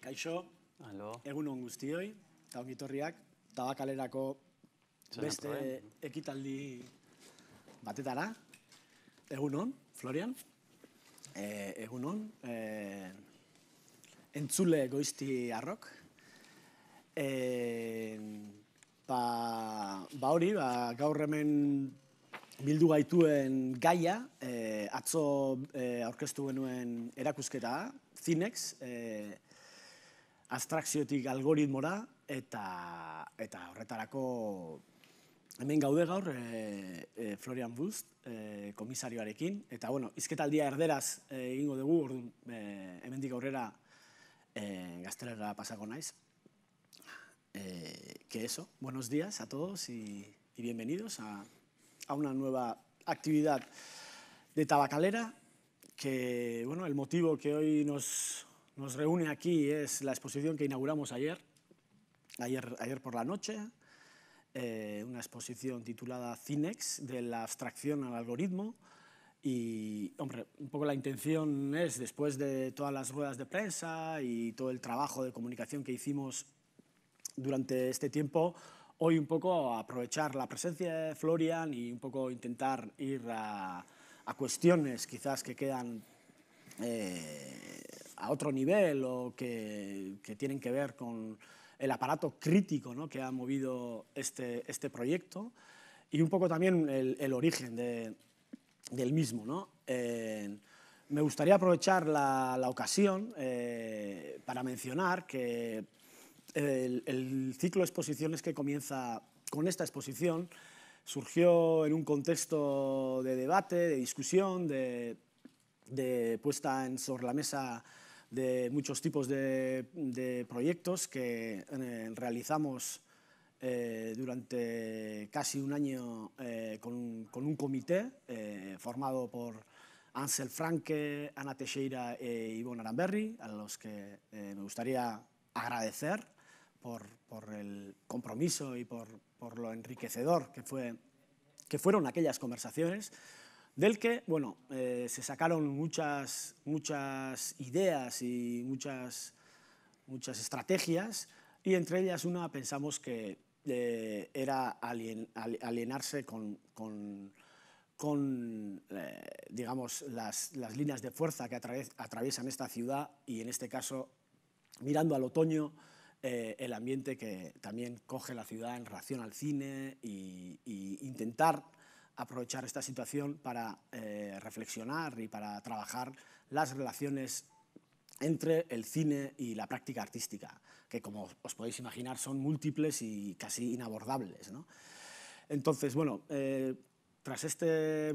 Kaixo, Halo. egun hon guztioi, eta ongitorriak, tabakalerako beste ekitaldi batetara. Egun hon, Florian, e, egun hon, e, eh, entzule goizti arrok. E, ba, ba hori, ba, gaur hemen bildu gaituen gaia, e, atzo e, orkestu genuen erakusketa, Zinex, e, abstrakziotik algoritmora eta eta horretarako hemen gaude gaur e, Florian Wust e, eh, komisarioarekin eta bueno izketaldia erderaz egingo dugu ordun e, hemendik aurrera e, gaztelera pasako naiz e, que eso buenos días a todos y, y bienvenidos a, a una nueva actividad de tabacalera que bueno el motivo que hoy nos nos reúne aquí es la exposición que inauguramos ayer, ayer, ayer por la noche, eh, una exposición titulada Cinex, de la abstracción al algoritmo. Y, hombre, un poco la intención es, después de todas las ruedas de prensa y todo el trabajo de comunicación que hicimos durante este tiempo, hoy un poco aprovechar la presencia de Florian y un poco intentar ir a, cuestiones quizás que quedan eh, a otro nivel o que, tienen que ver con el aparato crítico ¿no? que ha movido este, este proyecto y un poco también el, origen del mismo. ¿no? Eh, me gustaría aprovechar la, ocasión eh, para mencionar que el, ciclo de exposiciones que comienza con esta exposición surgió en un contexto de debate, de discusión, de, de puesta en, sobre la mesa de muchos tipos de, proyectos que eh, realizamos eh, durante casi un año eh, con, un comité formado por Ansel Franke, Ana Teixeira e Ivonne Aramberri, a los que me gustaría agradecer por, el compromiso y por, por, lo enriquecedor que, fue, que fueron aquellas conversaciones del que bueno, eh, se sacaron muchas, muchas ideas y muchas, muchas estrategias, y entre ellas una pensamos que eh, era alienarse con, con, eh, digamos, las, líneas de fuerza que atraviesan esta ciudad y en este caso, mirando al otoño, el ambiente que también coge la ciudad en relación al cine e intentar aprovechar esta situación para eh, reflexionar y para trabajar las relaciones entre el cine y la práctica artística, que como os podéis imaginar son múltiples y casi inabordables. Entonces, bueno, eh, tras este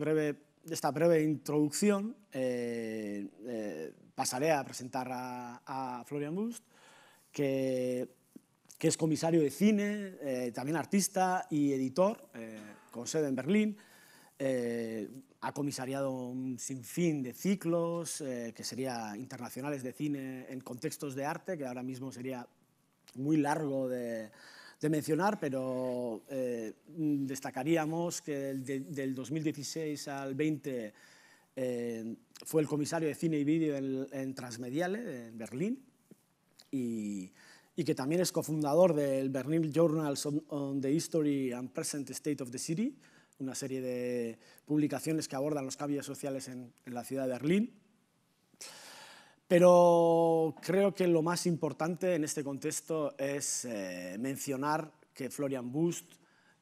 esta breve introducción, eh, pasaré a presentar a, Florian Bust, que, es comisario de cine, también artista y editor, con sede en Berlín, eh, ha comisariado un sinfín de ciclos, eh, que serían internacionales de cine en contextos de arte, que ahora mismo sería muy largo de, mencionar, pero eh, destacaríamos que del 2016 al 20 fue el comisario de cine y vídeo en, Transmediales Transmediale, en Berlín, y, que también es cofundador del Berlin Journal on the History and Present State of the City, una serie de publicaciones que abordan los cambios sociales en, la ciudad de Berlín. Pero creo que lo más importante en este contexto es eh, mencionar que Florian Bust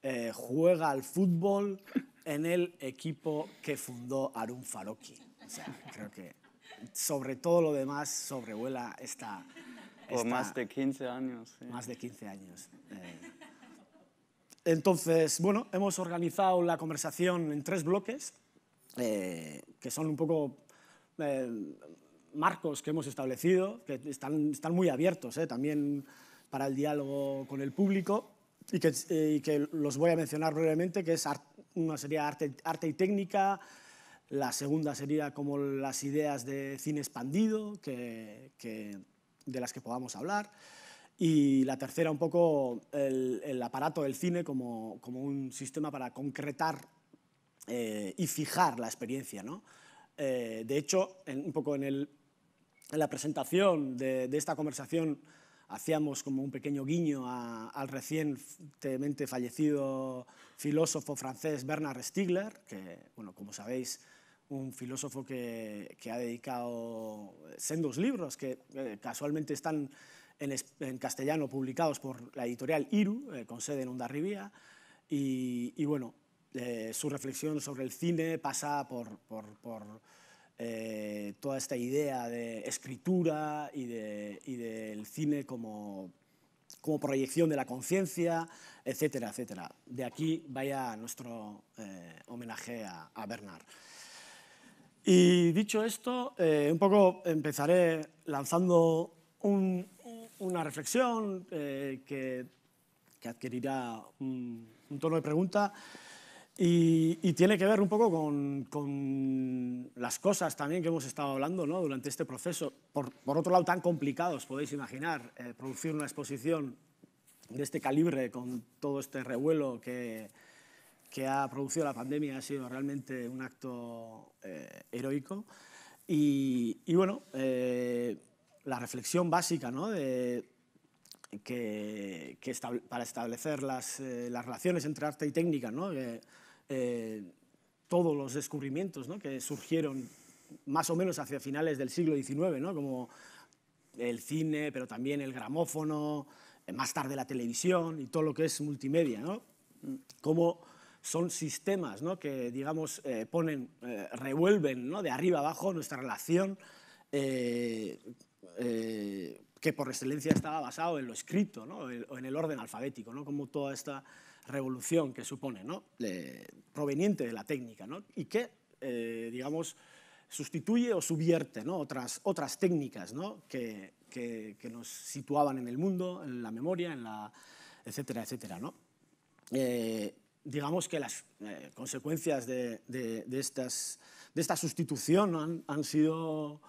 eh, juega al fútbol en el equipo que fundó Arun Faroki. O sea, creo que sobre todo lo demás sobrevuela esta... más de 15 años. Más de 15 años. Eh. Entonces, bueno, hemos organizado la conversación en tres bloques, eh, que son un poco eh, marcos que hemos establecido, que están, están muy abiertos eh, también para el diálogo con el público y que, los voy a mencionar brevemente, que es una sería arte, arte y técnica, la segunda sería como las ideas de cine expandido que, de las que podamos hablar, y la tercera, un poco el, aparato del cine como, como, un sistema para concretar eh, y fijar la experiencia. ¿no? Eh, de hecho, en, un poco en, el, en la presentación de, esta conversación hacíamos como un pequeño guiño al recientemente fallecido filósofo francés Bernard Stiegler, que, bueno, como sabéis, un filósofo que, que ha dedicado sendos libros que eh, casualmente están en, castellano publicados por la editorial IRU, eh, con sede en Ondarribía, y, y bueno, eh, su reflexión sobre el cine pasa por, por, por eh, toda esta idea de escritura y, de, y del cine como, como proyección de la conciencia, etcétera, etcétera. De aquí vaya nuestro homenaje a, a, Bernard. Y dicho esto, un poco empezaré lanzando un, una reflexión eh, que, que, adquirirá un, tono de pregunta y, tiene que ver un poco con, con, las cosas también que hemos estado hablando ¿no? durante este proceso. Por, otro lado, tan complicados, podéis imaginar, eh, producir una exposición de este calibre con todo este revuelo que, que ha producido la pandemia ha sido realmente un acto eh, heroico. Y, bueno, eh, la reflexión básica ¿no? de, que, para establecer las, eh, las, relaciones entre arte y técnica, ¿no? Eh, todos los descubrimientos ¿no? que surgieron más o menos hacia finales del siglo XIX, ¿no? como el cine, pero también el gramófono, eh, más tarde la televisión y todo lo que es multimedia, como son sistemas que, digamos, ponen, revuelven de arriba abajo nuestra relación eh, que por excelencia estaba basado en lo escrito ¿no? o en el orden alfabético, ¿no? como toda esta revolución que supone, ¿no? proveniente de la técnica, ¿no? y que, eh, digamos, sustituye o subvierte ¿no? otras, otras técnicas ¿no? que, que, nos situaban en el mundo, en la memoria, en la, etcétera, etcétera. ¿no? Eh, digamos que las consecuencias de, de, estas, de esta sustitución han, han sido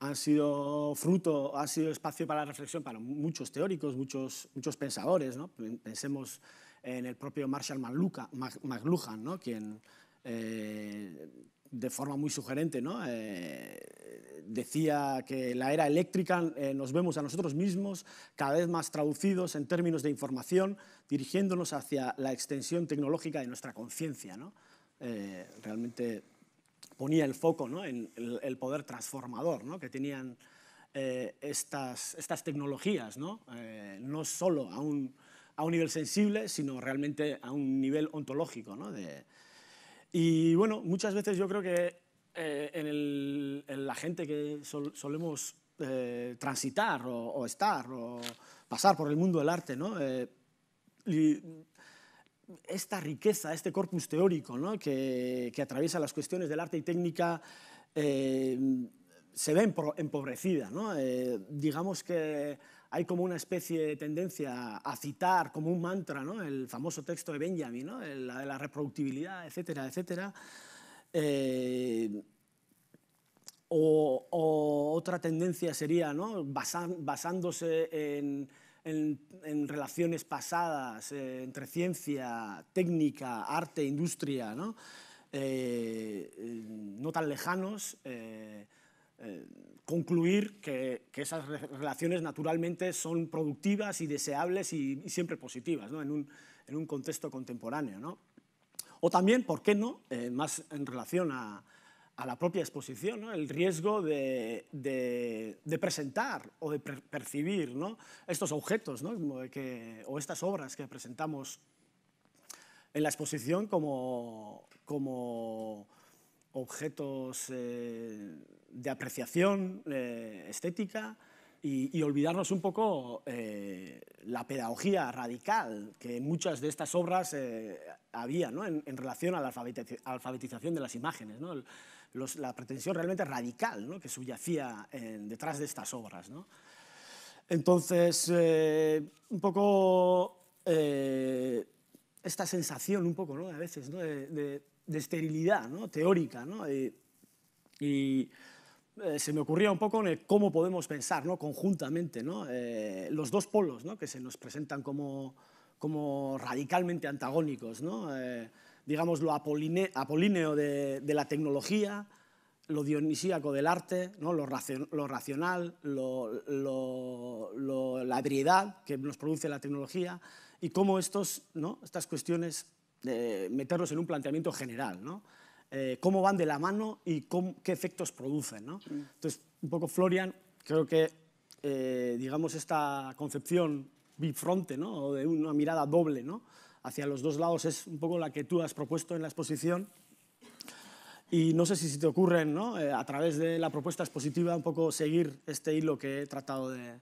han sido fruto, ha sido espacio para la reflexión para muchos teóricos, muchos, muchos pensadores. ¿no? Pensemos en el propio Marshall McLuhan, ¿no? quien eh, de forma muy sugerente ¿no? Eh, decía que la era eléctrica eh, nos vemos a nosotros mismos cada vez más traducidos en términos de información, dirigiéndonos hacia la extensión tecnológica de nuestra conciencia. realmente ponía el foco ¿no? en el, poder transformador que tenían eh, estas, estas tecnologías, eh, ¿no? solo a un, a un, nivel sensible, sino realmente a un nivel ontológico. y bueno, muchas veces yo creo que eh, en, la gente que solemos transitar o, estar o pasar por el mundo del arte, ¿no? esta riqueza, este corpus teórico que, atraviesa las cuestiones del arte y técnica eh, se ve empobrecida. Eh, digamos que hay como una especie de tendencia a citar como un mantra el famoso texto de Benjamin, ¿no? la de la reproductibilidad, etcétera, etcétera. Eh, o, otra tendencia sería ¿no? basándose en en, relaciones pasadas eh, entre ciencia, técnica, arte, industria, ¿no? Eh, eh, tan lejanos, concluir que, esas relaciones naturalmente son productivas y deseables y, y siempre positivas en, un, contexto contemporáneo. ¿no? O también, ¿por qué no?, más en relación a, a la propia exposición, el riesgo de, presentar o de percibir estos objetos o estas obras que presentamos en la exposición como, objetos eh, de apreciación eh, estética y, olvidarnos un poco eh, la pedagogía radical que muchas de estas obras había en, relación a la alfabetización de las imágenes la pretensión realmente radical que subyacía eh, detrás de estas obras. Entonces, eh, un poco eh, esta sensación, un poco, a veces, de, esterilidad teórica. Y, se me ocurría un poco cómo podemos pensar conjuntamente los dos polos que se nos presentan como, radicalmente antagónicos. ¿no? digamos, lo apolíneo de, la tecnología, lo dionisíaco del arte, ¿no? lo, racional, la ebriedad que nos produce la tecnología y cómo estos, estas cuestiones de meterlos en un planteamiento general, eh, cómo van de la mano y qué efectos producen. Mm. Entonces, un poco Florian, creo que eh, digamos esta concepción bifronte, ¿no? o de una mirada doble, ¿no? hacia los dos lados es un poco la que tú has propuesto en la exposición. Y no sé si te ocurren, ¿no? Eh, a través de la propuesta expositiva, un poco seguir este hilo que he tratado de,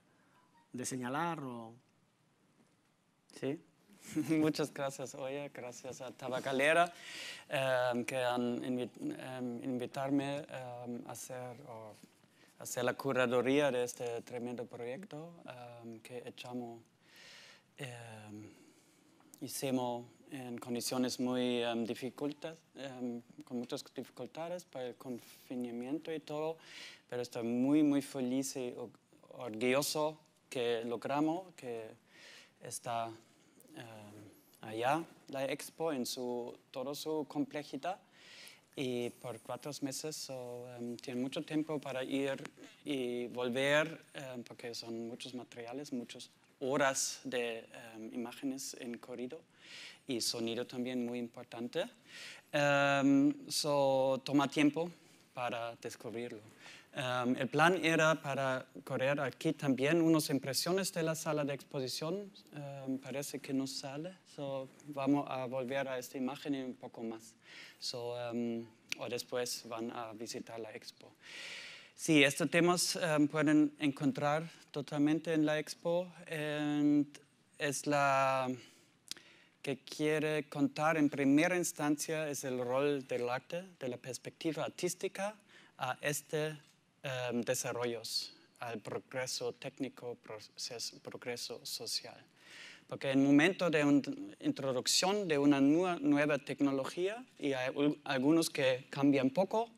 señalar. O... Sí. Muchas gracias, Oye. Gracias a Tabacalera eh, que han em, invitarme em, a hacer, hacer, la curaduría de este tremendo proyecto que echamos hicimos en condiciones muy em, difíciles, em, con muchas dificultades para el confinamiento y todo, pero estoy muy, muy feliz y orgulloso que logramos que está em, allá la expo en su, toda su complejidad y por cuatro meses tiene mucho tiempo para ir y volver porque son muchos materiales, muchos horas de em, imágenes en corrido y sonido también muy importante. Em, so, toma tiempo para descubrirlo. Em, el plan era para correr aquí también unas impresiones de la sala de exposición. parece que no sale, so, vamos a volver a esta imagen un poco más. So, o después van a visitar la expo. Sí, estos temas em, pueden encontrar totalmente en la expo. es la que quiere contar en primera instancia es el rol del arte, de la perspectiva artística a este em, desarrollos, al progreso técnico, proceso, progreso social. Porque en momento de una introducción de una nueva, nueva tecnología, y hay algunos que cambian poco,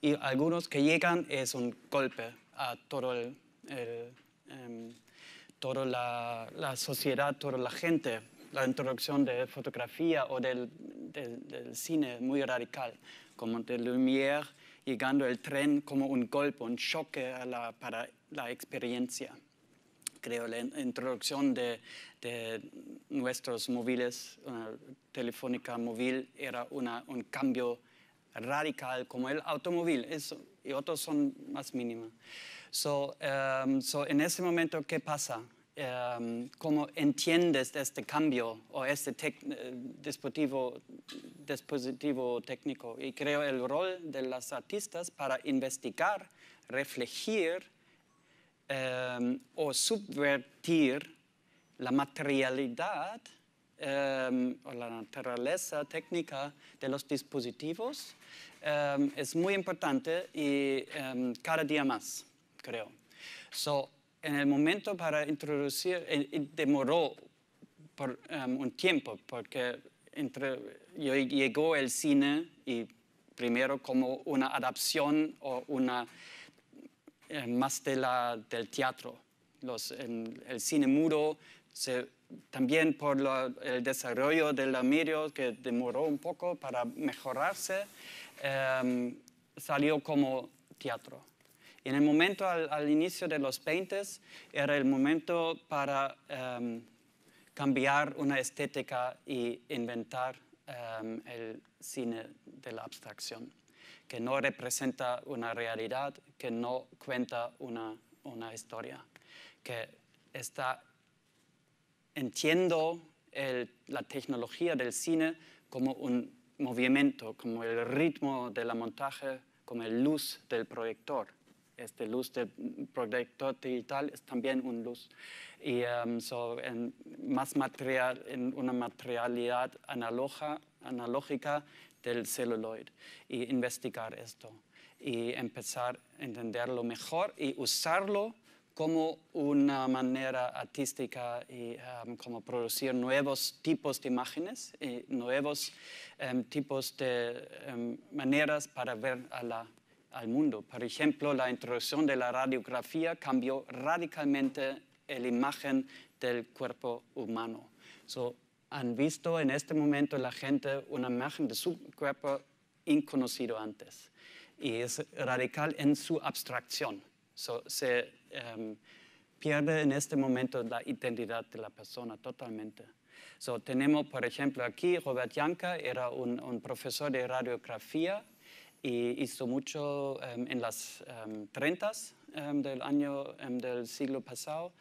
y algunos que llegan es un golpe a todo el, em, toda la, la, sociedad, toda la gente. La introducción de fotografía o del, del, cine muy radical, como de Lumière llegando el tren como un golpe, un choque para la experiencia. Creo la introducción de, de nuestros móviles, eh, telefónica móvil, era una, un cambio radical como el automóvil eso y otros son más mínimos. Um, en ese momento, ¿qué pasa? Um, ¿Cómo entiendes este cambio o este eh, dispositivo, dispositivo técnico? Y creo el rol de las artistas para investigar, reflejar um, o subvertir la materialidad Em, la naturaleza técnica de los dispositivos em, es muy importante y em, cada día más, creo. So, en el momento para introducir, eh, demoró por un tiempo, porque entre, yo llegó el cine y primero como una adaptación o una eh, más de la, del teatro. Los, el cine mudo se también por el desarrollo del lamirio, que demoró un poco para mejorarse, em, salió como teatro. En el momento al, inicio de los 20 era el momento para em, cambiar una estética y inventar em, el cine de la abstracción, que no representa una realidad, que no cuenta una, una historia, que está entiendo la tecnología del cine como un movimiento, como el ritmo de la montaje, como la luz del proyector. Este luz del proyector digital es también un luz. Y um, en más material, en una materialidad analógica del celuloid. Y investigar esto. Y empezar a entenderlo mejor y usarlo como una manera artística y um, como producir nuevos tipos de imágenes y nuevos um, tipos de um, maneras para ver al mundo. Por ejemplo, la introducción de la radiografía cambió radicalmente la imagen del cuerpo humano. So, han visto en este momento la gente una imagen de su cuerpo inconocido antes y es radical en su abstracción. se Em, pierde en este momento la identidad de la persona totalmente. tenemos, por ejemplo, aquí Robert Janka, era un, profesor de radiografía y hizo mucho em, en las um, em, 30 del año del siglo pasado.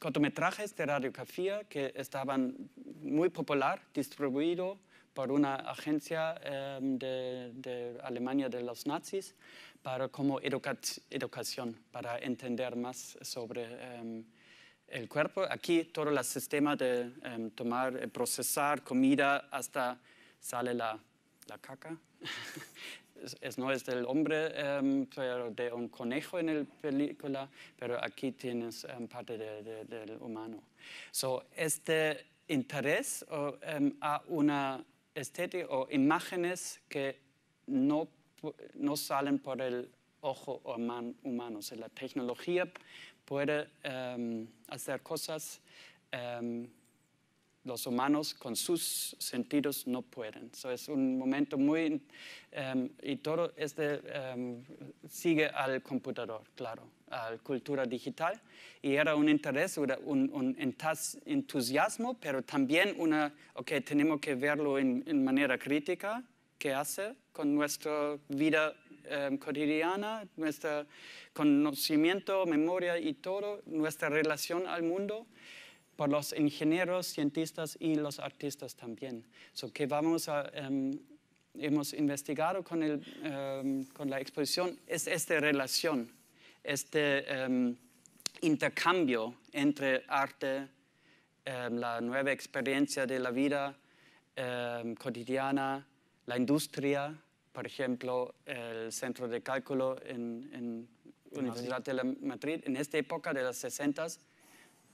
cortometrajes de radiografía que estaban muy popular, distribuidos por una agencia de, de Alemania de los nazis para como educación, para entender más sobre em, el cuerpo. Aquí todo el sistema de em, tomar, eh, procesar comida hasta sale la, la caca. es, no es del hombre, em, pero de un conejo en la película, pero aquí tienes parte del humano. So, este interés a una estética o imágenes que no no salen por el ojo humano. O la tecnología puede em, hacer cosas que em, los humanos con sus sentidos no pueden. es un momento muy... Em, y todo este sigue al computador, claro, a la cultura digital. Y era un interés, un, entusiasmo, pero también una... Ok, tenemos que verlo en manera crítica que hace con nuestra vida em, cotidiana, nuestro conocimiento, memoria y todo, nuestra relación al mundo, por los ingenieros, cientistas y los artistas también. Lo que vamos a, em, hemos investigado con, em, con, la exposición es esta relación, este intercambio entre arte, la nueva experiencia de la vida cotidiana, la industria, por ejemplo, el centro de cálculo en, la Universidad de Madrid, en esta época de los 60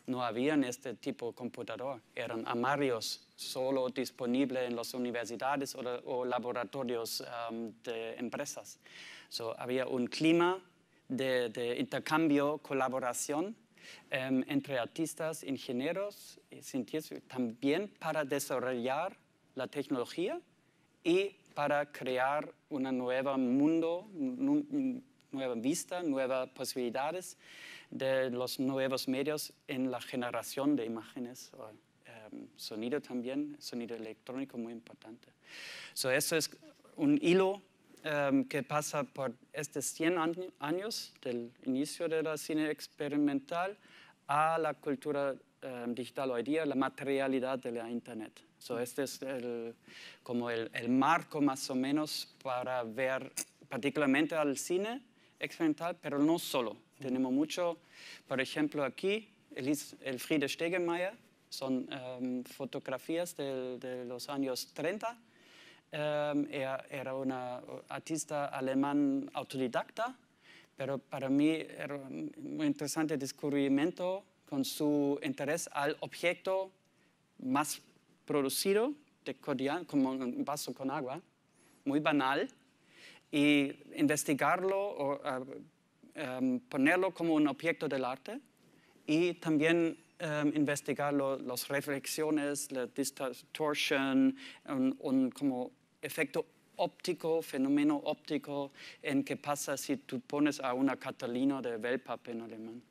no habían este tipo de computador, eran armarios solo disponibles en las universidades o, laboratorios um, de empresas. So, había un clima de, intercambio, colaboración em, entre artistas, ingenieros y científicos, también para desarrollar la tecnología y para crear un nuevo mundo, nueva vista, nuevas posibilidades de los nuevos medios en la generación de imágenes. Em, sonido también, sonido electrónico muy importante. eso es un hilo em, que pasa por estos 100 años del inicio de la cine experimental a la cultura em, digital hoy día, la materialidad de la Internet este es el, como el, marco más o menos para ver particularmente al cine experimental, pero no solo. Tenemos mucho, por ejemplo, aquí, el, el Friede Stegemeyer, son em, fotografías de, los años 30. Em, era, era una artista alemán autodidacta, pero para mí era un interesante descubrimiento con su interés al objeto más producido de cordial, como un vaso con agua, muy banal, y investigarlo o ah, em, ponerlo como un objeto del arte y también em, investigar las reflexiones, la distorsión, un, como efecto óptico, fenómeno óptico en qué pasa si tú pones a una Catalina de Wellpapp en alemán.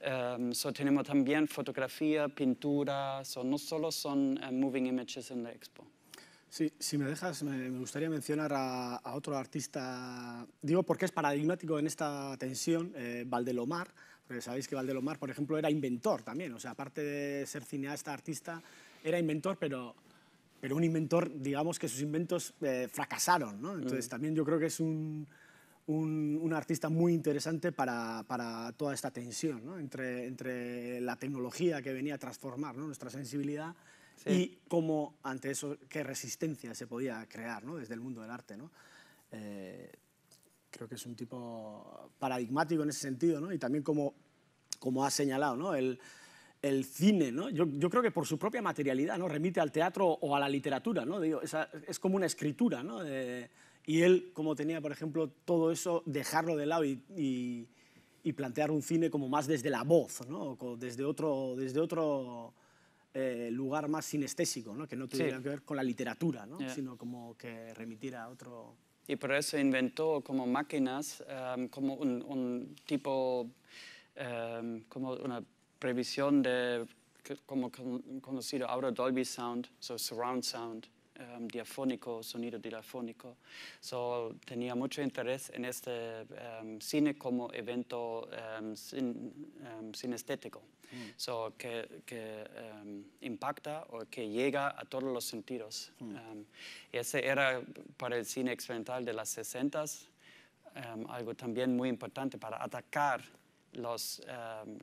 Em, so tenemos también fotografía, pintura, son no solo son eh, moving images en la expo. Sí, si me dejas, me, gustaría mencionar a, otro artista, digo porque es paradigmático en esta tensión, eh, Valdelomar, porque sabéis que Valdelomar, por ejemplo, era inventor también, o sea, aparte de ser cineasta, artista, era inventor, pero, pero un inventor, digamos que sus inventos eh, fracasaron, ¿no? Entonces mm. también yo creo que es un un, un, artista muy interesante para, para toda esta tensión ¿no? entre, entre la tecnología que venía a transformar ¿no? nuestra sensibilidad y cómo ante eso, qué resistencia se podía crear ¿no? desde el mundo del arte. ¿no? Eh, creo que es un tipo paradigmático en ese sentido ¿no? y también como, como ha señalado ¿no? el, el cine, ¿no? Yo, yo, creo que por su propia materialidad, ¿no? Remite al teatro o a la literatura, ¿no? Digo, es como una escritura, ¿no? Y él, como tenía, por ejemplo, todo eso, dejarlo de lado y, plantear un cine como más desde la voz, ¿no? desde otro, desde otro eh, lugar más sinestésico, ¿no? que no tuviera que ver con la literatura, ¿no? sino como que remitir a otro... Y por eso inventó como máquinas, em, como un, tipo, em, como una previsión de, como conocido ahora Dolby Sound, so surround sound, Um, diafónico, sonido diafónico. So, tenía mucho interés en este um, cine como evento um, sin, sinestético, hmm. so, que, impacta o que llega a todos los sentidos. Hmm. ese era para el cine experimental de las 60 algo también muy importante para atacar las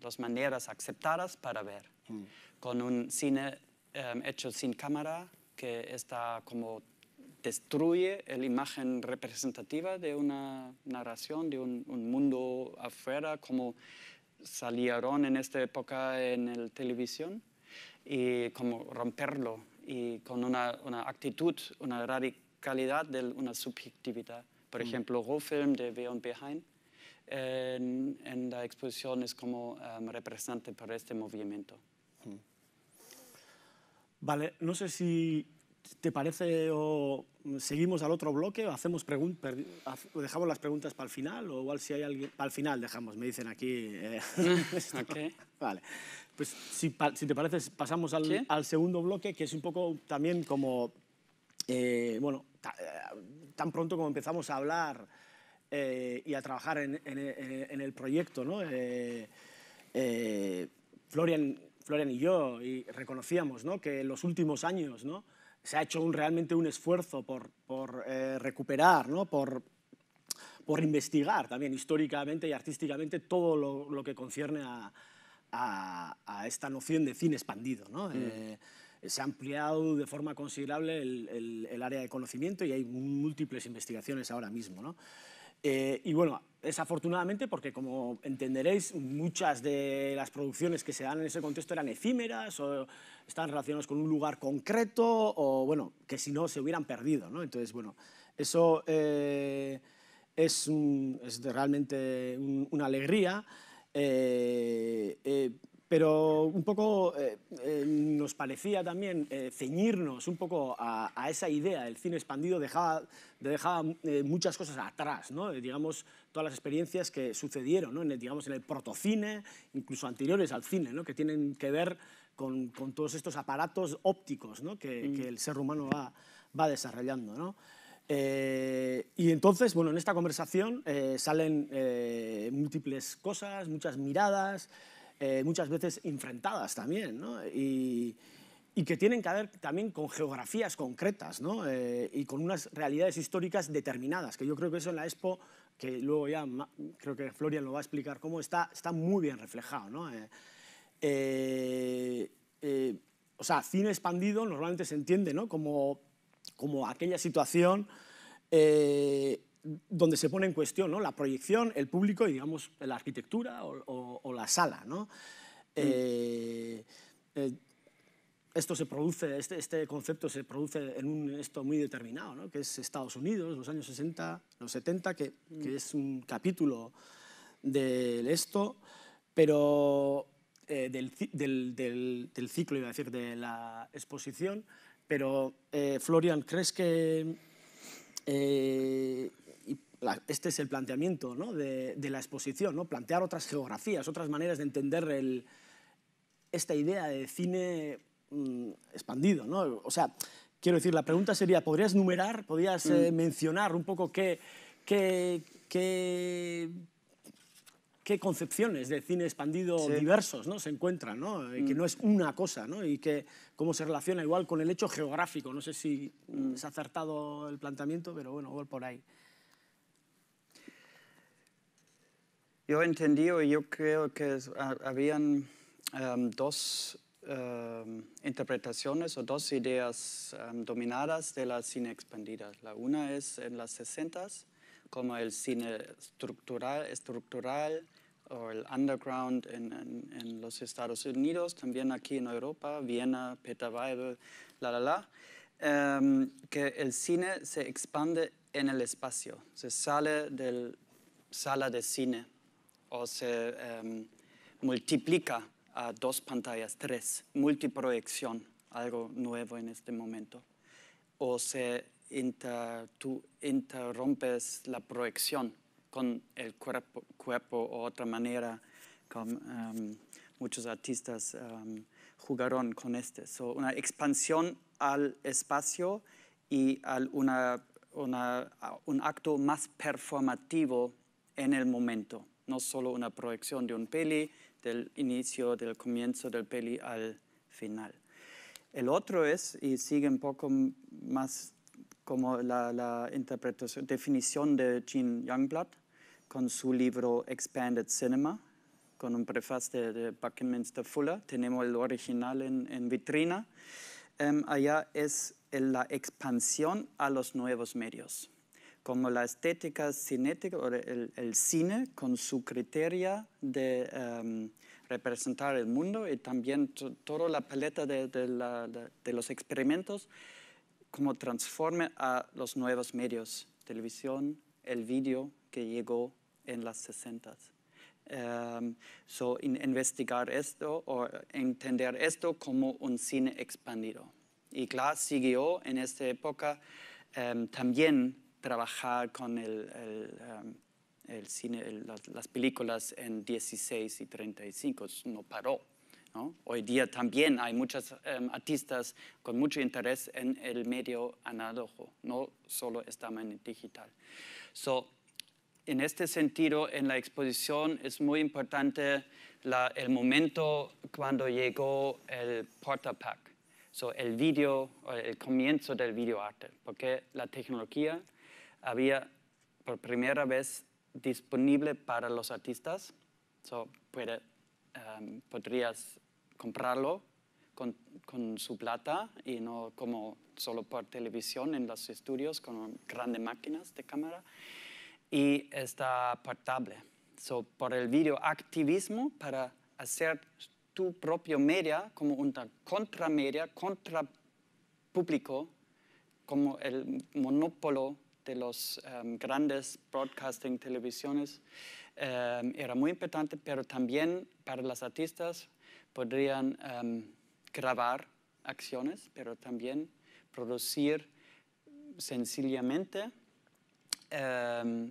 los maneras aceptadas para ver, hmm. con un cine hecho sin cámara, que está como destruye la imagen representativa de una narración, de un, mundo afuera, como salieron en esta época en la televisión, y como romperlo, y con una, actitud, una radicalidad de una subjetividad. Por mm. ejemplo ejemplo, Film de Beyond Behind en, la exposición es como um, representante para este movimiento. Mm. Vale, no sé si te parece o seguimos al otro bloque o hacemos dejamos las preguntas para el final o igual si hay alguien... Para el final dejamos, me dicen aquí. Eh, vale, pues si, si, te parece pasamos al, segundo bloque que es un poco también como, eh, bueno, eh, tan pronto como empezamos a hablar y a trabajar en, en el proyecto, ¿no? Florian Florian y yo y reconocíamos ¿no? que en los últimos años ¿no? se ha hecho un, realmente un esfuerzo por, por eh, recuperar, ¿no? por, por investigar también históricamente y artísticamente todo lo, que concierne a, a, esta noción de cine expandido. ¿no? Mm. Eh, se ha ampliado de forma considerable el, el, el, área de conocimiento y hay múltiples investigaciones ahora mismo. ¿no? Eh, y bueno, desafortunadamente, porque como entenderéis, muchas de las producciones que se dan en ese contexto eran efímeras o están relacionadas con un lugar concreto o, bueno, que si no se hubieran perdido, ¿no? Entonces, bueno, eso eh, es, realmente una alegría. Eh, pero un poco eh, eh, nos parecía también eh, ceñirnos un poco a, esa idea del cine expandido, dejaba, dejaba muchas cosas atrás, ¿no? digamos, todas las experiencias que sucedieron ¿no? en, el, digamos, en el protocine, incluso anteriores al cine, ¿no? que tienen que ver con, con todos estos aparatos ópticos ¿no? que, mm. el ser humano va, va desarrollando. ¿no? y entonces, bueno, en esta conversación salen múltiples cosas, muchas miradas, eh, muchas veces enfrentadas también, Y, que tienen que ver también con geografías concretas eh, y con unas realidades históricas determinadas, que yo creo que eso en la Expo, que luego ya creo que Florian lo va a explicar cómo está, está muy bien reflejado. Eh, o sea, cine expandido normalmente se entiende como, como aquella situación donde se pone en cuestión ¿no? la proyección, el público y, digamos, la arquitectura o, la sala. ¿no? Mm. Eh, eh, esto se produce, este, este, concepto se produce en un esto muy determinado, ¿no? que es Estados Unidos, los años 60, los 70, que, que mm. es un capítulo del esto, pero eh, del, del, del, ciclo, iba decir, de la exposición, pero Florian, ¿crees que este es el planteamiento de, la exposición, ¿no? plantear otras geografías, otras maneras de entender esta idea de cine mm, expandido. O sea, quiero decir, la pregunta sería, ¿podrías numerar, podrías eh, mm. mencionar un poco qué, qué, qué, concepciones de cine expandido diversos ¿no? se encuentran? Y que mm. no es una cosa ¿no? y que cómo se relaciona igual con el hecho geográfico. No sé si es acertado el planteamiento, pero bueno, igual por ahí. yo y yo creo que habían em, dos em, interpretaciones o dos ideas em, dominadas de la cine expandida. La una es en las 60 como el cine estructural, estructural o el underground en, los Estados Unidos, también aquí en Europa, Viena, Peter Weibel, la la la, que el cine se expande en el espacio, se sale de la sala de cine o se em, multiplica a dos pantallas, tres, multiproyección, algo nuevo en este momento, o se inter, tú interrumpes la proyección con el cuerpo, o otra manera, como em, muchos artistas em, jugaron con este. una expansión al espacio y un acto más performativo en el momento no solo una proyección de un peli, del inicio, del comienzo del peli al final. El otro es, y sigue un poco más como la, interpretación, definición de Jean Youngblood con su libro Expanded Cinema, con un prefacio de, Buckminster Fuller. Tenemos el original en, vitrina. Em, allá es la expansión a los nuevos medios como la estética cinética o el, cine con su criterio de em, representar el mundo y también toda la paleta de, los experimentos, como transforme a los nuevos medios, televisión, el vídeo que llegó en las 60. Em, so, investigar esto o entender esto como un cine expandido. Y claro, siguió en esta época em, también trabajar con el, el, um, cine, las, películas en 16 y 35, no paró. Hoy día también hay muchos um, artistas con mucho interés en el medio análogo, no solo estamos en digital. en este sentido, en la exposición es muy importante el momento cuando llegó el portapack, so, el video, el comienzo del videoarte, porque la tecnología había por primera vez disponible para los artistas. So, um, podrías comprarlo con, con, su plata y no como solo por televisión en los estudios con grandes máquinas de cámara. Y está portable. So, por el videoactivismo, para hacer tu propio media como una contramedia, contra público, como el monopolio de los em, grandes broadcasting televisiones em, era muy importante, pero también para las artistas podrían em, grabar acciones, pero también producir sencillamente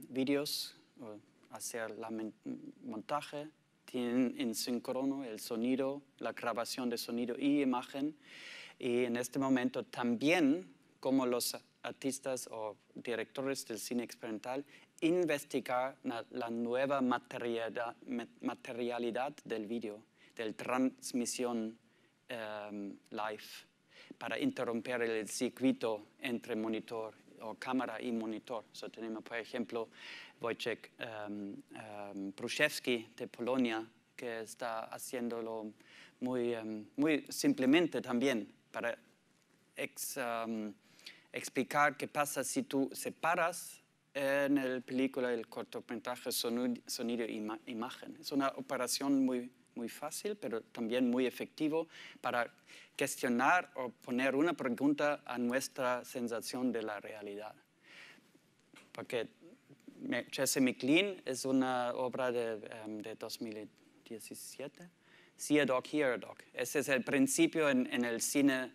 vídeos, hacer el montaje, tienen en sincrono el sonido, la grabación de sonido y imagen. Y en este momento también, como los artistas o directores del cine experimental investigar la nueva materialidad, del vídeo, del transmisión em, live, para interrumpir el circuito entre monitor o cámara y monitor. So, tenemos, por ejemplo, Wojciech em, em, de Polonia, que está haciéndolo muy, muy simplemente también para ex, explicar qué pasa si tú separas en el película el cortometraje sonido, sonido e imagen. Es una operación muy, muy fácil, pero también muy efectivo para cuestionar o poner una pregunta a nuestra sensación de la realidad. Porque Jesse McLean es una obra de, em, de 2017. See a Dog, Hear a Dog. Ese es el principio en, en el cine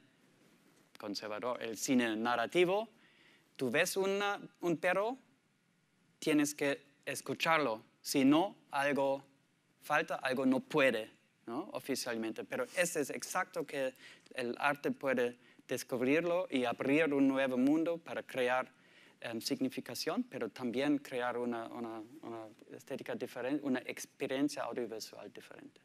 conservador, el cine narrativo, tú ves una, un perro, tienes que escucharlo, si no, algo falta, algo no puede, ¿no? oficialmente. Pero ese es exacto que el arte puede descubrirlo y abrir un nuevo mundo para crear em, significación, pero también crear una, una, estética diferente, una experiencia audiovisual diferente.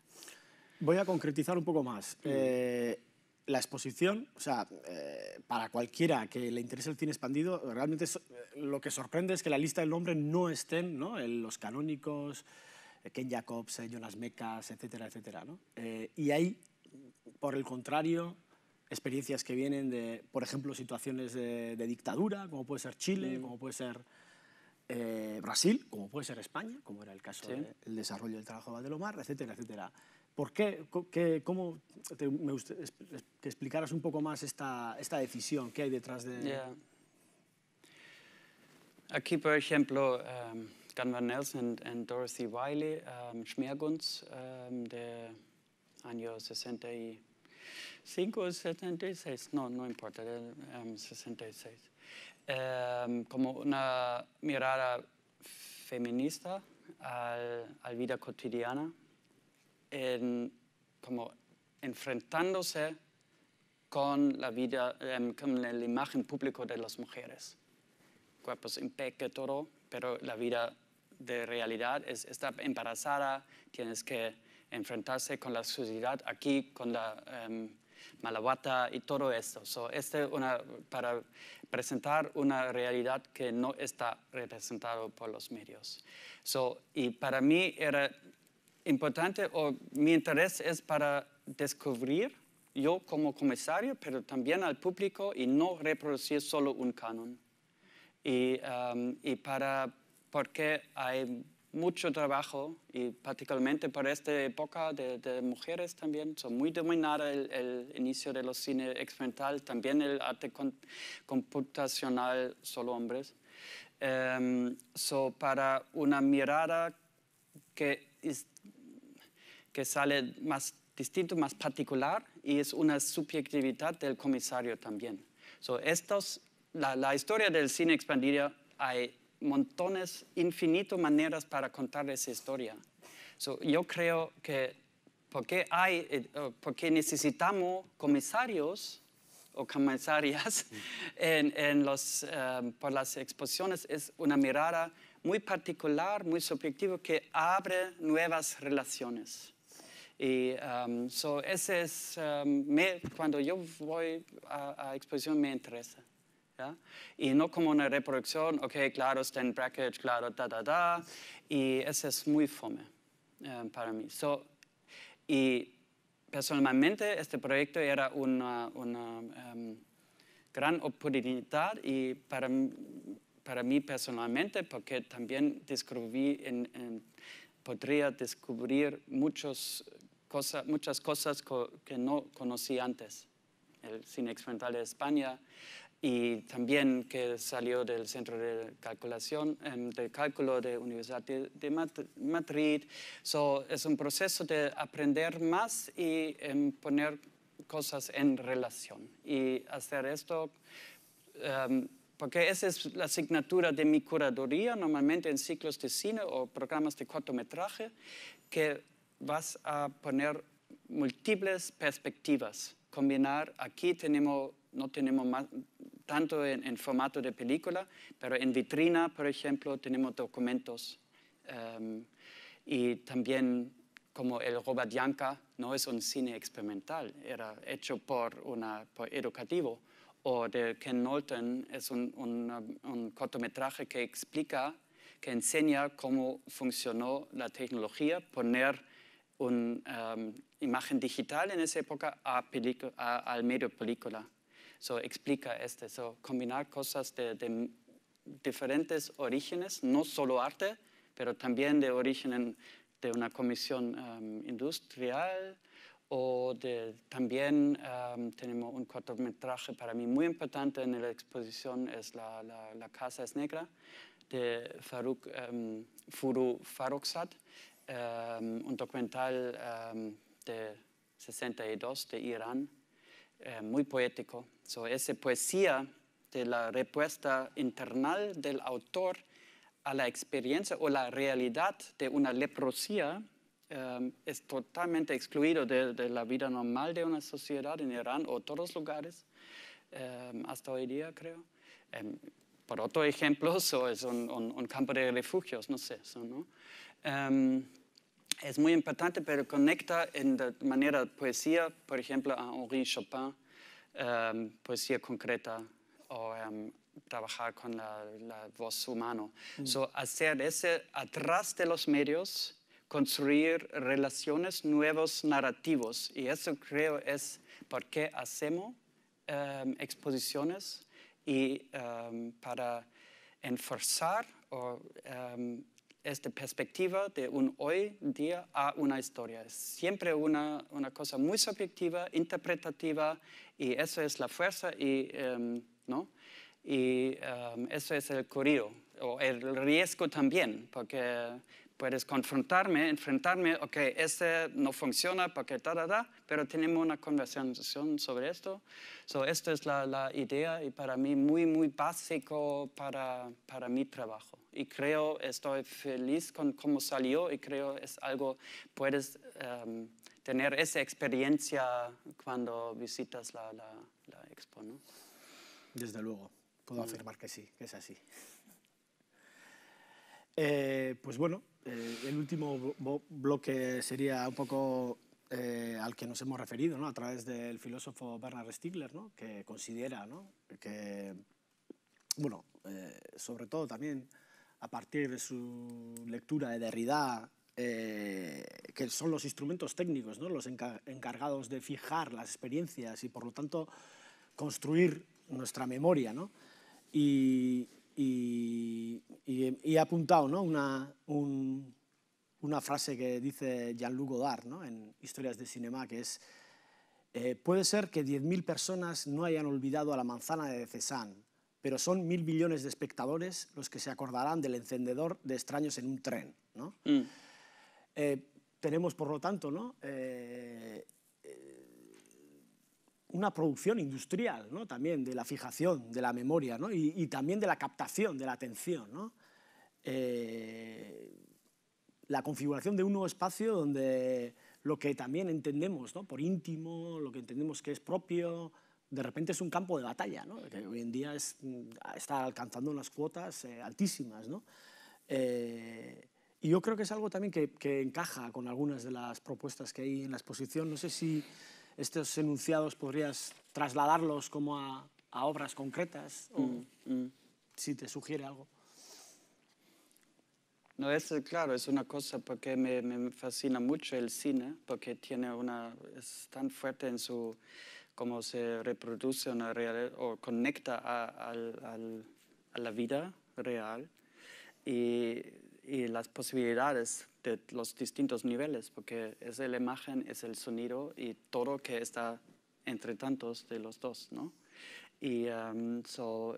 Voy a concretizar un poco más. Mm. Eh, la exposición, o sea, eh, para cualquiera que le interese el cine expandido, realmente lo que sorprende es que la lista del nombre no estén ¿no? los canónicos, Ken Jacobs, eh, Jonas Mecas, etcétera, etcétera. ¿no? Eh, y hay, por el contrario, experiencias que vienen de, por ejemplo, situaciones de, dictadura, como puede ser Chile, mm. como puede ser Brasil, como puede ser España, como era el caso del desarrollo del trabajo de Valdelomar, etcétera, etcétera. ¿Por qué? qué ¿Cómo te, me que explicaras un poco más esta, esta decisión? ¿Qué hay detrás de...? Aquí, por ejemplo, um, Nelson y Dorothy Wiley, um, de año 65 o 76, no, no importa, de, um, 66. como una mirada feminista al, a vida cotidiana en, como enfrentándose con la vida, em, con la imagen pública de las mujeres. Cuerpos peque, todo, pero la vida de realidad es estar embarazada, tienes que enfrentarse con la sociedad aquí, con la em, malabuata y todo esto. eso este una, para presentar una realidad que no está representada por los medios. So, y para mí era importante o mi interés es para descubrir yo como comisario, pero también al público y no reproducir solo un canon. Y, um, y para, porque hay mucho trabajo y particularmente para esta época de, mujeres también, son muy dominada el, inicio de los cine experimental, también el arte computacional solo hombres. Um, son para una mirada que que sale más distinto, más particular y es una subjetividad del comisario también. la, historia del cine expandido, hay montones, infinito maneras para contar esa historia. yo creo que porque, hay, eh, porque necesitamos comisarios o comisarias en, los, eh, por las exposiciones es una mirada muy particular, muy subjetiva, que abre nuevas relaciones. Y eso um, es, um, me, cuando yo voy a, exposición me interesa. Y no como una reproducción, ok, claro, está en bracket, claro, da, da, da. Y eso es muy fome eh, para mí. y personalmente este proyecto era una, um, gran oportunidad y para para mí personalmente, porque también descubrí podría descubrir muchos cosas, muchas cosas que no conocí antes. El cine experimental de España y también que salió del Centro de Calculación, em, de Cálculo de Universidad de, Madrid. So, es un proceso de aprender más y em, poner cosas en relación y hacer esto. Em, porque esa es la asignatura de mi curaduría, normalmente en ciclos de cine o programas de cortometraje, que vas a poner múltiples perspectivas. Combinar, aquí tenemos, no tenemos tanto en, formato de película, pero en vitrina, por ejemplo, tenemos documentos. Em, y también como el Robert no es un cine experimental, era hecho por, una, educativo. O de Ken Nolten, es un cortometraje que explica, que enseña cómo funcionó la tecnología, poner una um, imagen digital en esa época a al medio película. Eso explica este, so, combinar cosas de, diferentes orígenes, no solo arte, pero también de origen de una comisión um, industrial o también um, tenemos un cortometraje para mí muy importante en la exposición, es La, la, Casa es Negra, de Faruk, Furu Farrokhzad, Em, un documental em, de 62 de Irán, em, muy poético. So, esa poesía de la respuesta interna del autor a la experiencia o la realidad de una leprosía es totalmente excluido de, la vida normal de una sociedad en Irán o todos lugares hasta hoy día, creo por otro ejemplo, es un, campo de refugios, no sé. So, ¿no? es muy importante, pero conecta en de manera poesía, por ejemplo, a Henri Chopin, em, poesía concreta o em, trabajar con la, voz humana. Mm. hacer ese atrás de los medios, construir relaciones, nuevos narrativos. Y eso creo es por qué hacemos em, exposiciones y para enforzar o esta perspectiva de un hoy día a una historia. Es siempre una, una cosa muy subjetiva, interpretativa, y eso es la fuerza y, em, ¿no? y em, eso es el corrido, o el riesgo también, porque puedes confrontarme, enfrentarme, ok, este no funciona porque ta, da, pero tenemos una conversación sobre esto. So, esta es la, la, idea y para mí muy, muy básico para, para mi trabajo. Y creo, estoy feliz con cómo salió y creo es algo, puedes em, tener esa experiencia cuando visitas la, la, expo, ¿no? Desde luego, puedo mm. afirmar que sí, que es así. Eh, pues bueno, eh, el último bloque sería un poco eh, al que nos hemos referido ¿no? a través del filósofo Bernard Stiegler, ¿no? que considera ¿no? que, bueno, eh, sobre todo también a partir de su lectura de Derrida, que son los instrumentos técnicos ¿no? los encargados de fijar las experiencias y por lo tanto construir nuestra memoria. ¿no? Y, y, he apuntado ¿no? una, una, frase que dice Jean-Luc Godard ¿no? en Historias de Cinema, que es, eh, puede ser que 10.000 personas no hayan olvidado a la manzana de Cézanne, pero son mil millones de espectadores los que se acordarán del encendedor de extraños en un tren. Mm. Eh, tenemos, por lo tanto, ¿no? Eh, una producción industrial ¿no? también de la fijación, de la memoria ¿no? y, también de la captación, de la atención. ¿no? Eh, la configuración de un nuevo espacio donde lo que también entendemos por íntimo, lo que entendemos que es propio, de repente es un campo de batalla, que hoy en día está alcanzando unas cuotas eh, altísimas. Eh, y yo creo que es algo también que, que encaja con algunas de las propuestas que hay en la exposición. No sé si estos enunciados podrías trasladarlos como a, obras concretas o mm, mm. si te sugiere algo. No, es claro, es una cosa porque me, fascina mucho el cine, porque tiene una, es tan fuerte en su, cómo se reproduce una realidad o conecta a, la vida real y, y las posibilidades de los distintos niveles, porque es la imagen, es el sonido y todo que está entre tantos de los dos, ¿no? Y um,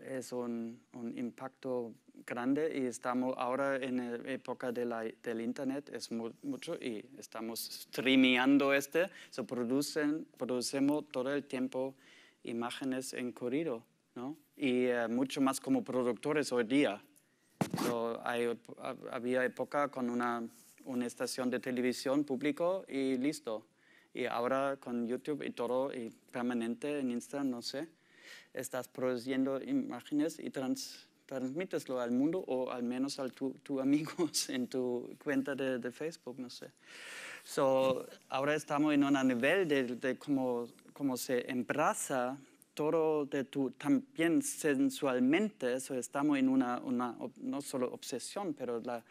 es un, un, impacto grande y estamos ahora en la época de del Internet, es mucho y estamos streameando este, se producen, producemos todo el tiempo imágenes en corrido, ¿no? Y eh, mucho más como productores hoy día. había época con una una estación de televisión público y listo. Y ahora con YouTube y todo, y permanente en Instagram, no sé, estás produciendo imágenes y trans, transmiteslo al mundo o al menos a tus amigos en tu cuenta de, Facebook, no sé. So, ahora estamos en un nivel de, cómo, cómo se embraza todo de tu, también sensualmente, eso estamos en una, no solo obsesión, pero la,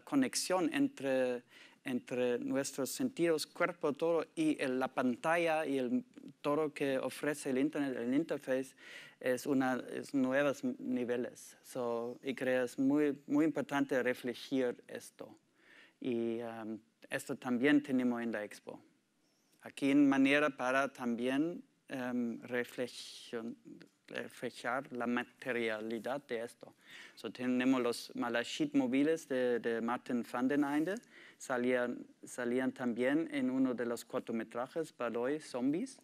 conexión entre, entre nuestros sentidos, cuerpo, todo, y la pantalla y el, toro que ofrece el Internet, el interface, es, una, es nuevos niveles. So, y creo es muy, muy importante reflejar esto. Y um, esto también tenemos en la expo. Aquí en manera para también reflejar la materialidad de esto. tenemos los malachit móviles de, Martin van den Einde, salían, también en uno de los cortometrajes Baloy Zombies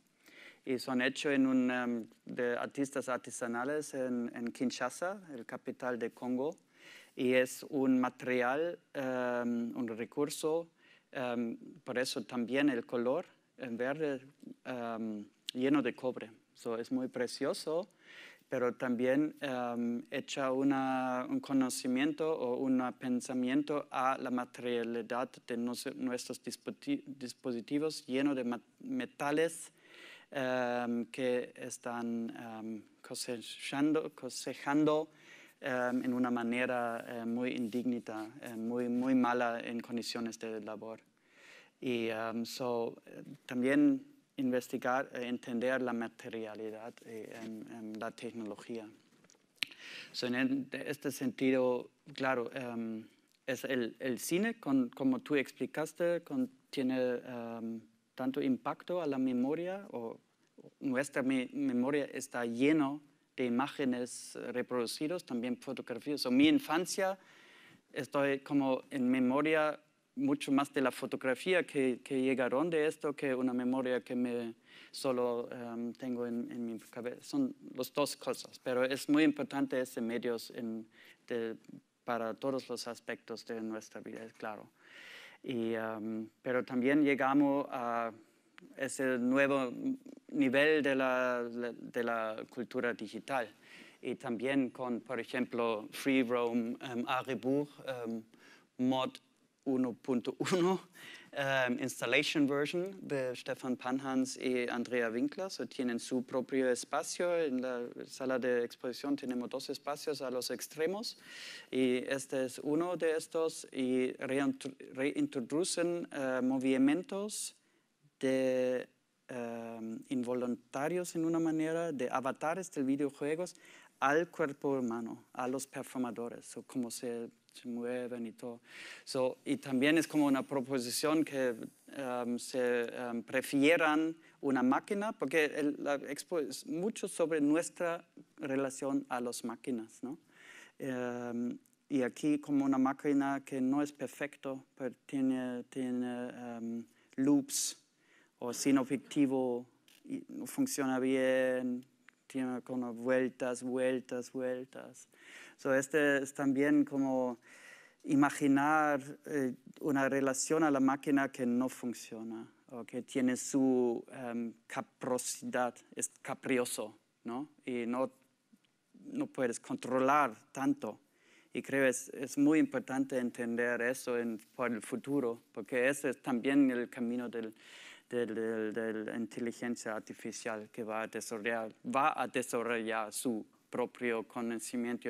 y son hechos en un, em, de artistas artesanales en, Kinshasa, el capital de Congo, y es un material, em, un recurso, em, por eso también el color en verde lleno de cobre. So, es muy precioso, pero también em, echa un conocimiento o un pensamiento a la materialidad de nuestros dispositivos llenos de metales em, que están em, cosechando, cosechando en una manera muy indignita, muy, muy mala en condiciones de labor. Y eh, también investigar, e entender la materialidad eh, en la tecnología. en este sentido, claro, em, es el, cine, con, como tú explicaste, tiene em, tanto impacto a la memoria, o nuestra memoria está lleno de imágenes reproducidas, también fotografías. So, mi infancia, estoy como en memoria mucho más de la fotografía que, llegaron de esto que una memoria que me solo em, tengo en, mi cabeza. Son las dos cosas, pero es muy importante ese medios para todos los aspectos de nuestra vida, claro. Y, em, pero también llegamos a ese nuevo nivel de la, de la cultura digital. Y también con, por ejemplo, Free Roam, em, um, Mod 1.1 um, installation version de Stefan Panhans y Andrea Winkler. tienen su propio espacio. En la sala de exposición tenemos dos espacios a los extremos y este es uno de estos y reintroducen uh, movimientos um, involuntarios en una manera de avatares de videojuegos al cuerpo humano, a los performadores, cómo se, mueven y todo. y también es como una proposición que um, se um, prefieran una máquina, porque la es mucho sobre nuestra relación a las máquinas. Um, y aquí como una máquina que no es perfecto, pero tiene, tiene loops o sin objetivo, y no funciona bien, tiene como vueltas, vueltas, vueltas. So, este es también como imaginar eh, una relación a la máquina que no funciona o que tiene su um, caprosidad, es caprioso, ¿no? Y no, no puedes controlar tanto. Y creo es, es muy importante entender eso en, para el futuro, porque ese es también el camino del, de, de, la inteligencia artificial que va a desarrollar, va a desarrollar su propio conocimiento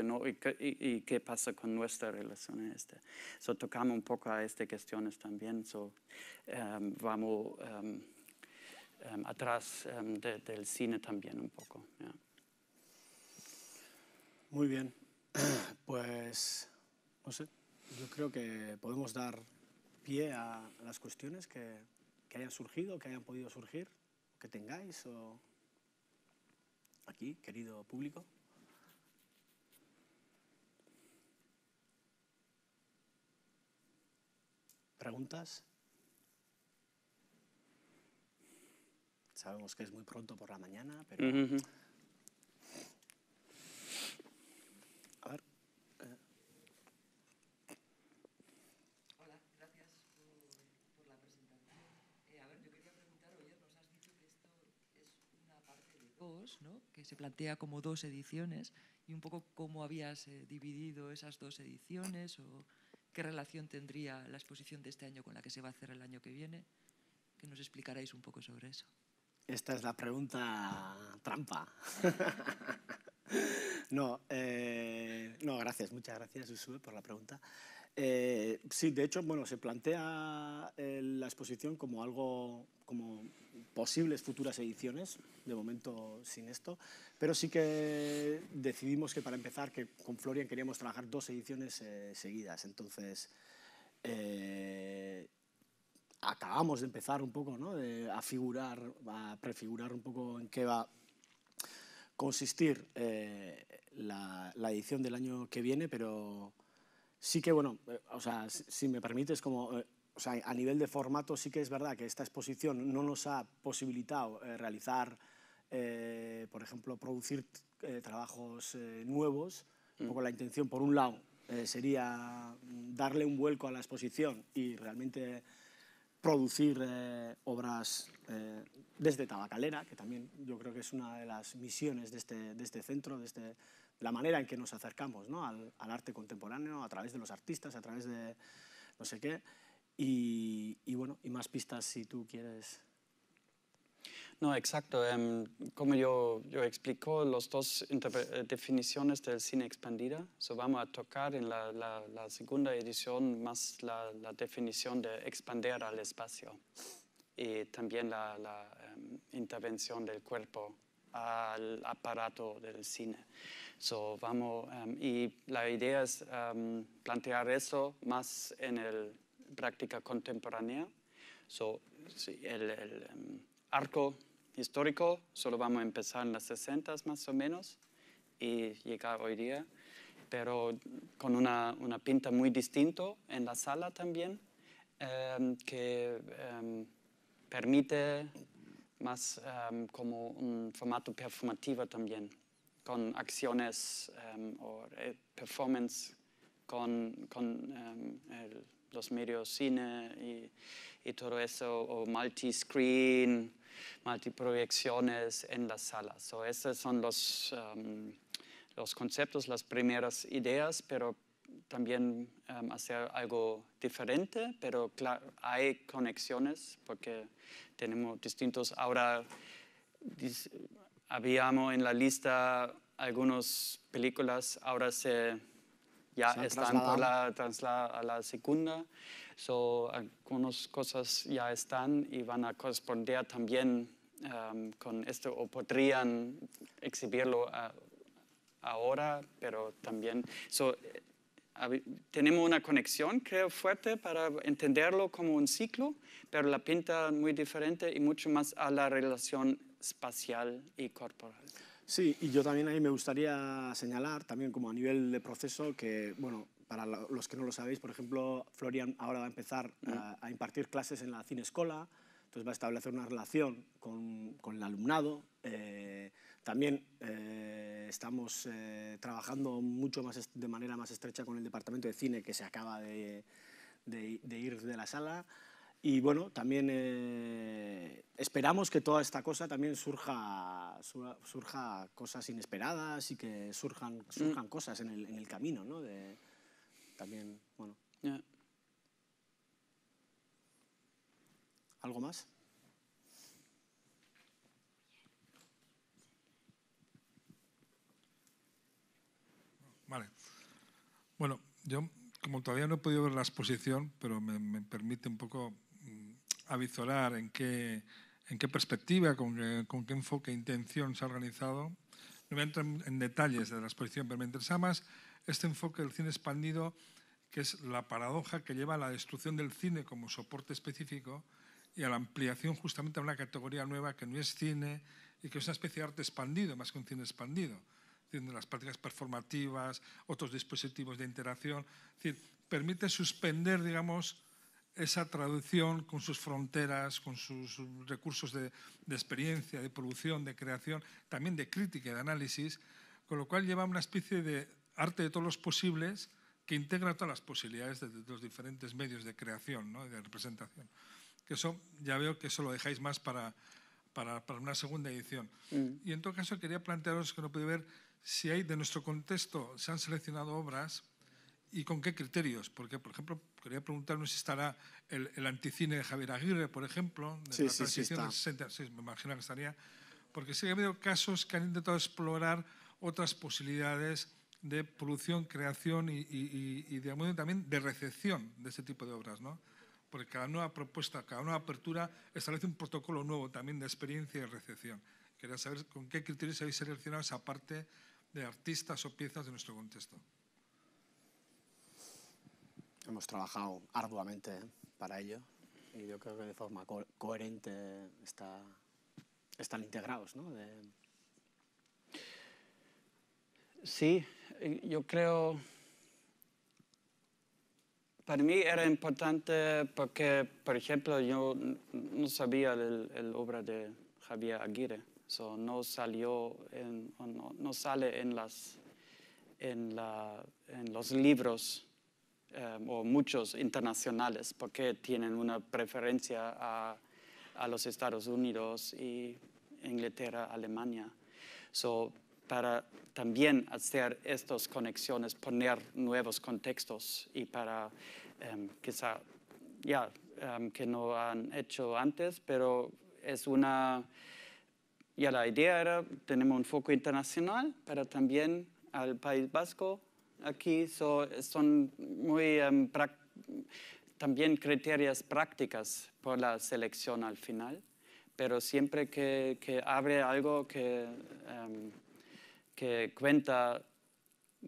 y, qué pasa con nuestra relación a este. tocamos un poco a estas cuestiones también. So, em, vamos em, em, atrás del cine también un poco. Muy bien. Pues, no sé, yo creo que podemos dar pie a las cuestiones que que hayan surgido, que hayan podido surgir, que tengáis o aquí, querido público. ¿Preguntas? Sabemos que es muy pronto por la mañana, pero se plantea como dos ediciones y un poco cómo habías eh, dividido esas dos ediciones o qué relación tendría la exposición de este año con la que se va a hacer el año que viene. Que nos explicaréis un poco sobre eso. Esta es la pregunta trampa. no, eh, no, gracias, muchas gracias, Usue, por la pregunta. Eh, sí, de hecho, bueno, se plantea eh, la exposición como algo, como posibles futuras ediciones, de momento sin esto, pero sí que decidimos que para empezar, que con Florian queríamos trabajar dos ediciones eh, seguidas, entonces acabamos de empezar un poco, ¿no? de, a figurar, a prefigurar un poco en qué va consistir la, la edición del año que viene, pero Sí que, bueno, eh, o sea, si, me permites, como, eh, a nivel de formato sí que es verdad que esta exposición no nos ha posibilitado eh, realizar, por ejemplo, producir trabajos nuevos. Un mm. la intención, por un lado, sería darle un vuelco a la exposición y realmente producir obras desde Tabacalera, que también yo creo que es una de las misiones de este, de este centro, de este, la manera en que nos acercamos ¿no? al, arte contemporáneo, a través de los artistas, a través de no sé qué. Y, bueno, y más pistas si tú quieres. No, exacto. Em, como yo, yo explico, las dos eh, definiciones del cine expandida, so vamos a tocar en la, segunda edición más la, definición de expander al espacio y también la, em, intervención del cuerpo al aparato del cine. So, vamos, em, y la idea es em, plantear eso más en la práctica contemporánea. So, el, em, arco histórico solo vamos a empezar en las 60 más o menos y llegar hoy día, pero con una, una pinta muy distinta en la sala también, que permite más em, como un formato performativo también, con acciones em, o eh, performance con, em, los medios cine y, todo eso, o multi-screen, multi-proyecciones en las salas. So, esos son los, los conceptos, las primeras ideas, pero también em, hacer algo diferente, pero claro, hay conexiones porque tenemos distintos. Ahora habíamos en la lista algunas películas, ahora se ya están por la traslada a la segunda, so, algunas cosas ya están y van a corresponder también em, con esto o podrían exhibirlo ahora, pero también. So, tenemos una conexión, creo, fuerte para entenderlo como un ciclo, pero la pinta muy diferente y mucho más a la relación espacial y corporal. Sí, y yo también ahí me gustaría señalar, también como a nivel de proceso, que, bueno, para los que no lo sabéis, por ejemplo, Florian ahora va a empezar a, impartir clases en la Cineescola entonces va a establecer una relación con, con el alumnado. Eh, también eh, estamos eh, trabajando mucho más de manera más estrecha con el departamento de cine que se acaba de, ir de la sala. Y bueno, también eh, esperamos que toda esta cosa también surja, surja cosas inesperadas y que surjan, surjan mm. cosas en el, en el, camino, ¿no? también, bueno. ¿Algo más? Bueno, yo como todavía no he podido ver la exposición, pero me, permite un poco mm, avizorar en qué, en qué perspectiva, con qué, enfoque e intención se ha organizado. No voy a en, en detalles de la exposición, pero me interesa más este enfoque del cine expandido, que es la paradoja que lleva a la destrucción del cine como soporte específico y a la ampliación justamente a una categoría nueva que no es cine y que es una especie de arte expandido, más que un cine expandido de las prácticas performativas, otros dispositivos de interacción. Es decir, permite suspender, digamos, esa traducción con sus fronteras, con sus recursos de, experiencia, de producción, de creación, también de crítica y de análisis, con lo cual lleva una especie de arte de todos los posibles que integra todas las posibilidades de, los diferentes medios de creación y de representación. Que eso ya veo que eso lo dejáis más para, para, una segunda edición. Mm. Y en todo caso quería plantearos que no pude ver si hay de nuestro contexto, se han seleccionado obras y con qué criterios. Porque, por ejemplo, quería preguntarnos si estará el, anticine de Javier Aguirre, por ejemplo, de la transición del 60, sí, me imagino que estaría. Porque sí ha habido casos que han intentado explorar otras posibilidades de producción, creación y, y, y, también de recepción de este tipo de obras, ¿no? Porque cada nueva propuesta, cada nueva apertura establece un protocolo nuevo también de experiencia y recepción. Quería saber con qué criterios habéis seleccionado esa parte de artistas o piezas de nuestro contexto. Hemos trabajado arduamente ¿eh? para ello y yo creo que de forma coherente están integrados. Sí, eh, yo creo... Para mí era importante porque, por ejemplo, yo no sabía la obra de Javier Aguirre no salió, en, no, no, sale en, las, en, la, en los libros em, o muchos internacionales porque tienen una preferencia a, a los Estados Unidos y Inglaterra, Alemania. para también hacer estas conexiones, poner nuevos contextos y para em, quizá, ya, em, que no han hecho antes, pero es una... Ya la idea era, tenemos un foco internacional, pero también al País Vasco. Aquí son muy em, también criterios prácticas por la selección al final, pero siempre que, abre algo que, em, que cuenta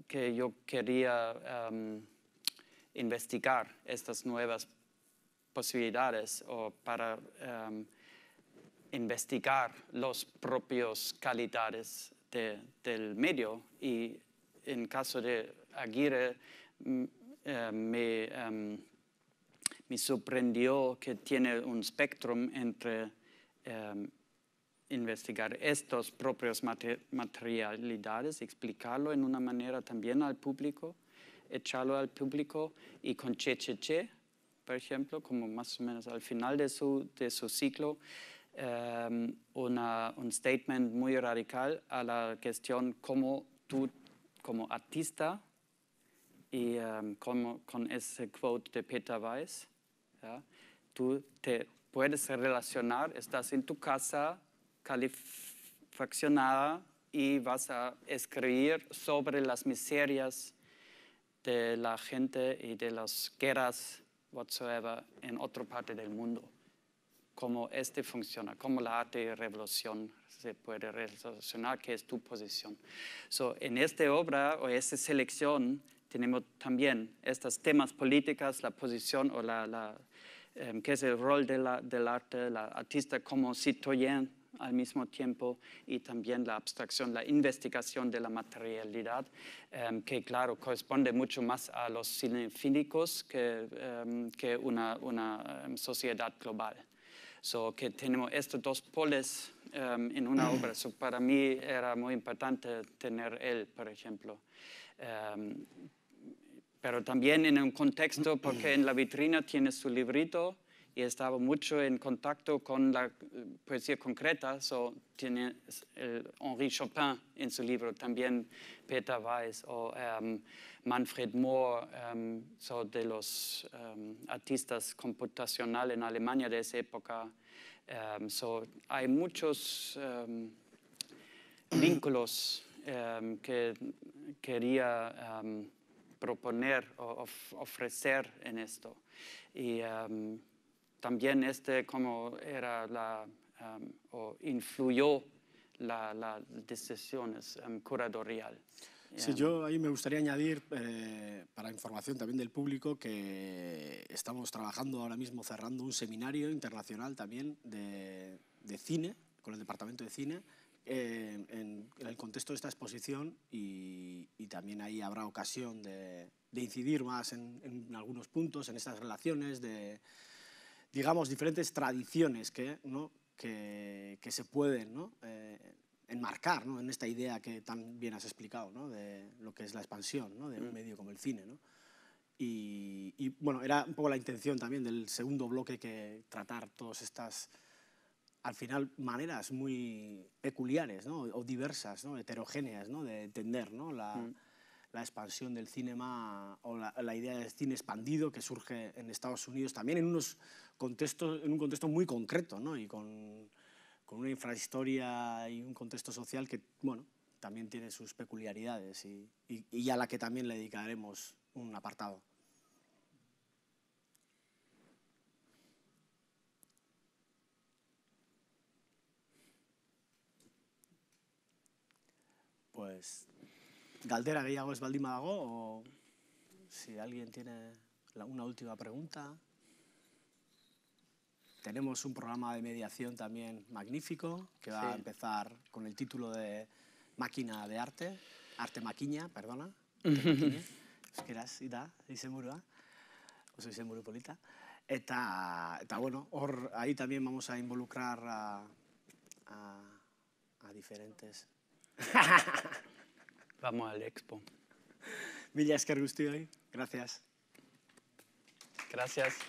que yo quería em, investigar estas nuevas posibilidades o para investigar los propios calidades del medio y en caso de Aguirre mm, eh, me, em, me, sorprendió que tiene un espectro entre em, investigar estos propios materialidades, explicarlo en una manera también al público, echarlo al público y con Che Che Che, por ejemplo, como más o menos al final de su, de su ciclo, Em, una, un statement muy radical a la cuestión cómo tú, como artista, y em, como, con ese quote de Peter Weiss, tú te puedes relacionar, estás en tu casa calificada y vas a escribir sobre las miserias de la gente y de las guerras whatsoever en otra parte del mundo cómo este funciona, cómo la arte de revolución se puede relacionar, qué es tu posición. en esta obra o esta selección tenemos también estos temas políticos, la posición o em, qué es el rol de la, del arte, la artista como citoyen al mismo tiempo y también la abstracción, la investigación de la materialidad, em, que claro corresponde mucho más a los cinefínicos em, que, una sociedad global que tenemos estos dos poles em, en una mm. obra. para mí era muy importante tener él, por ejemplo. Em, pero también en un contexto, porque en la vitrina tiene su librito y estaba mucho en contacto con la eh, poesía concreta. So, tiene Henri Chopin en su libro, también Peter Weiss o em, Manfred Mohr, em, de los em, artistas computacionales en Alemania de esa época. so, hay muchos vínculos que quería proponer o ofrecer en esto. Y, también este como era la, em, o influyó las la decisiones em, curatorial. Sí, em. yo ahí me gustaría añadir, eh, para información también del público, que estamos trabajando ahora mismo cerrando un seminario internacional también de, de cine, con el Departamento de Cine, eh, en, el contexto de esta exposición y, también ahí habrá ocasión de, incidir más en, en algunos puntos, en estas relaciones de digamos, diferentes tradiciones que, ¿no? que, que se pueden ¿no? Eh, enmarcar ¿no? en esta idea que tan bien has explicado de lo que es la expansión de un mm. medio como el cine. Y, y, bueno, era un poco la intención también del segundo bloque que tratar todas estas, al final, maneras muy peculiares o diversas, heterogéneas de entender la... Mm la expansión del cinema o la, idea del cine expandido que surge en Estados Unidos también en, unos contextos, en un contexto muy concreto y con, una infrahistoria y un contexto social que bueno, también tiene sus peculiaridades y, y a la que también le dedicaremos un apartado. Pues Galdera GUILLAGO ez baldin o si alguien tiene una última pregunta. Tenemos un programa de mediación también magnífico, que va a empezar con el título de Máquina de Arte, Arte Maquina, perdona, euskeraz, ida, izenburua, oso izenburu polita. Eta, bueno, ahí también vamos a involucrar a diferentes... vamos al Expo. Villa hoy. gracias. Gracias.